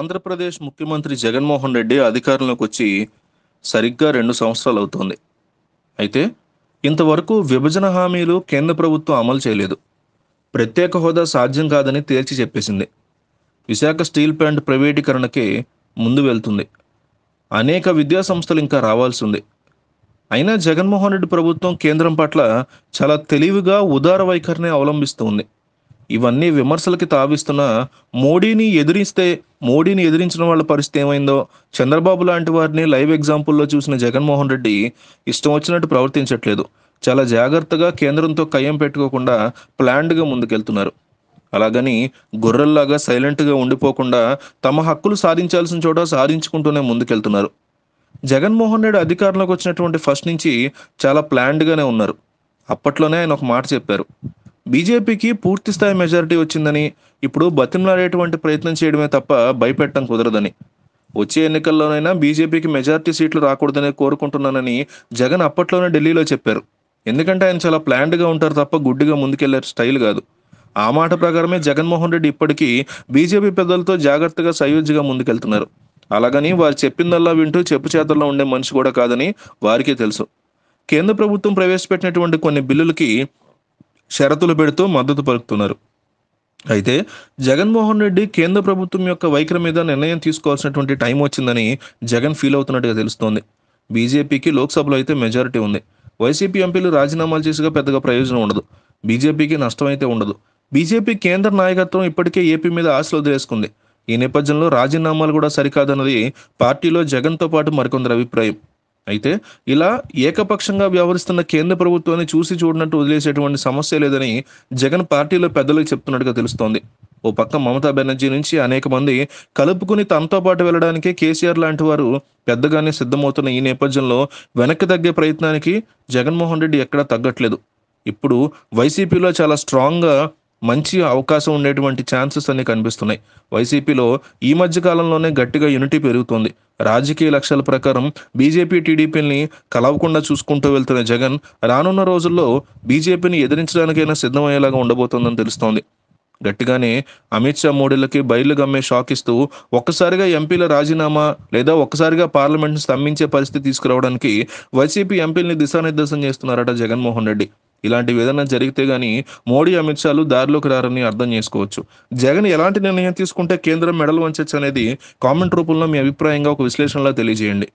ఆంధ్రప్రదేశ్ ముఖ్యమంత్రి జగన్మోహన్ రెడ్డి అధికారంలోకి వచ్చి సరిగ్గా రెండు సంవత్సరాలు అవుతోంది అయితే ఇంతవరకు విభజన హామీలు కేంద్ర ప్రభుత్వం అమలు చేయలేదు ప్రత్యేక హోదా సాధ్యం కాదని తేల్చి చెప్పేసింది విశాఖ స్టీల్ ప్లాంట్ ప్రైవేటీకరణకి ముందు వెళ్తుంది అనేక విద్యా సంస్థలు ఇంకా రావాల్సి ఉంది అయినా జగన్మోహన్ రెడ్డి ప్రభుత్వం కేంద్రం పట్ల చాలా తెలివిగా ఉదార వైఖరిని అవలంబిస్తుంది ఇవన్నీ విమర్శలకి తావిస్తున్న మోడీని ఎదిరిస్తే మోడీని ఎదిరించిన వాళ్ళ పరిస్థితి ఏమైందో చంద్రబాబు లాంటి వారిని లైవ్ ఎగ్జాంపుల్లో చూసిన జగన్మోహన్ రెడ్డి ఇష్టం వచ్చినట్టు ప్రవర్తించట్లేదు చాలా జాగ్రత్తగా కేంద్రంతో కయ్యం పెట్టుకోకుండా ప్లాండ్గా ముందుకెళ్తున్నారు అలాగని గొర్రెల్లాగా సైలెంట్గా ఉండిపోకుండా తమ హక్కులు సాధించాల్సిన చోట సాధించుకుంటూనే ముందుకెళ్తున్నారు జగన్మోహన్ రెడ్డి అధికారంలోకి వచ్చినటువంటి ఫస్ట్ నుంచి చాలా ప్లాండ్గానే ఉన్నారు అప్పట్లోనే ఆయన ఒక మాట చెప్పారు బీజేపీకి పూర్తిస్థాయి మెజారిటీ వచ్చిందని ఇప్పుడు బతిమలాడేటువంటి ప్రయత్నం చేయడమే తప్ప భయపెట్టడం కుదరదని వచ్చే ఎన్నికల్లోనైనా బీజేపీకి మెజారిటీ సీట్లు రాకూడదని కోరుకుంటున్నానని జగన్ అప్పట్లోనే ఢిల్లీలో చెప్పారు ఎందుకంటే ఆయన చాలా ప్లాండ్గా ఉంటారు తప్ప గుడ్డిగా ముందుకెళ్లే స్టైల్ కాదు ఆ మాట ప్రకారమే జగన్మోహన్ రెడ్డి ఇప్పటికీ బీజేపీ పెద్దలతో జాగ్రత్తగా సయోధ్యగా ముందుకెళ్తున్నారు అలాగని వారు చెప్పిందల్లా వింటూ చెప్పు చేతల్లో ఉండే మనిషి కూడా కాదని వారికే తెలుసు కేంద్ర ప్రభుత్వం ప్రవేశపెట్టినటువంటి కొన్ని బిల్లులకి షరతులు పెడుతూ మద్దతు పలుకుతున్నారు అయితే జగన్మోహన్ రెడ్డి కేంద్ర ప్రభుత్వం యొక్క వైఖరి మీద నిర్ణయం తీసుకోవాల్సినటువంటి టైం వచ్చిందని జగన్ ఫీల్ అవుతున్నట్టుగా తెలుస్తోంది బీజేపీకి లోక్సభలో అయితే మెజారిటీ ఉంది వైసీపీ ఎంపీలు రాజీనామాలు చేసిగా పెద్దగా ప్రయోజనం ఉండదు బీజేపీకి నష్టం అయితే ఉండదు బీజేపీ కేంద్ర నాయకత్వం ఇప్పటికే ఏపీ మీద ఆశలు వదిలేసుకుంది ఈ నేపథ్యంలో రాజీనామాలు కూడా సరికాదన్నది పార్టీలో జగన్తో పాటు మరికొందరు అభిప్రాయం అయితే ఇలా ఏకపక్షంగా వ్యవహరిస్తున్న కేంద్ర ప్రభుత్వాన్ని చూసి చూడనట్టు వదిలేసేటువంటి సమస్య లేదని జగన్ పార్టీలో పెద్దలకు చెప్తున్నట్టుగా తెలుస్తోంది ఓ పక్క మమతా బెనర్జీ నుంచి అనేక మంది కలుపుకుని తనతో పాటు వెళ్ళడానికి కేసీఆర్ లాంటి వారు పెద్దగానే సిద్ధమవుతున్న ఈ నేపథ్యంలో వెనక్కి తగ్గే ప్రయత్నానికి జగన్మోహన్ రెడ్డి ఎక్కడా తగ్గట్లేదు ఇప్పుడు వైసీపీలో చాలా స్ట్రాంగ్గా మంచి అవకాశం ఉండేటువంటి ఛాన్సెస్ అన్ని కనిపిస్తున్నాయి వైసీపీలో ఈ మధ్య కాలంలోనే గట్టిగా యూనిటీ పెరుగుతుంది రాజకీయ లక్ష్యాల ప్రకారం బీజేపీ టీడీపీని కలవకుండా చూసుకుంటూ వెళ్తున్న జగన్ రానున్న రోజుల్లో బీజేపీని ఎదిరించడానికైనా సిద్ధమయ్యేలాగా ఉండబోతోందని తెలుస్తోంది గట్టిగానే అమిత్ షా మోడీలకి బయలు గమ్మే షాక్ ఇస్తూ ఒక్కసారిగా ఎంపీల రాజీనామా లేదా ఒక్కసారిగా పార్లమెంట్ను స్తంభించే పరిస్థితి తీసుకురావడానికి వైసీపీ ఎంపీలని దిశానిర్దేశం చేస్తున్నారట జగన్మోహన్ రెడ్డి ఇలాంటివి ఏదైనా జరిగితే గానీ మోడీ అమిత్ షాలు దారిలోకి రారని అర్థం చేసుకోవచ్చు జగన్ ఎలాంటి నిర్ణయం తీసుకుంటే కేంద్రం మెడలు వంచచ్చు అనేది కామెంట్ రూపంలో మీ అభిప్రాయంగా ఒక విశ్లేషణలో తెలియజేయండి